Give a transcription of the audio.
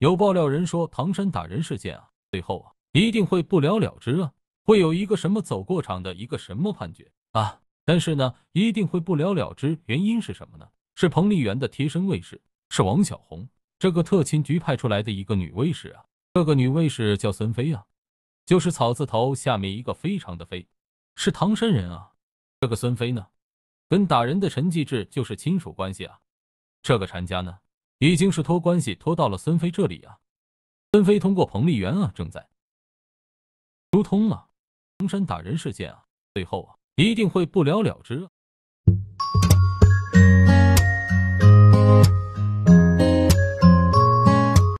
有爆料人说唐山打人事件啊，最后啊一定会不了了之啊，会有一个什么走过场的一个什么判决啊，但是呢一定会不了了之，原因是什么呢？是彭丽媛的贴身卫士是王小红，这个特勤局派出来的一个女卫士啊，这个女卫士叫孙飞啊，就是草字头下面一个非常的飞，是唐山人啊，这个孙飞呢，跟打人的陈继志就是亲属关系啊，这个陈家呢。已经是托关系托到了孙飞这里啊，孙飞通过彭丽媛啊正在疏通啊，唐山打人事件啊，最后啊一定会不了了之啊。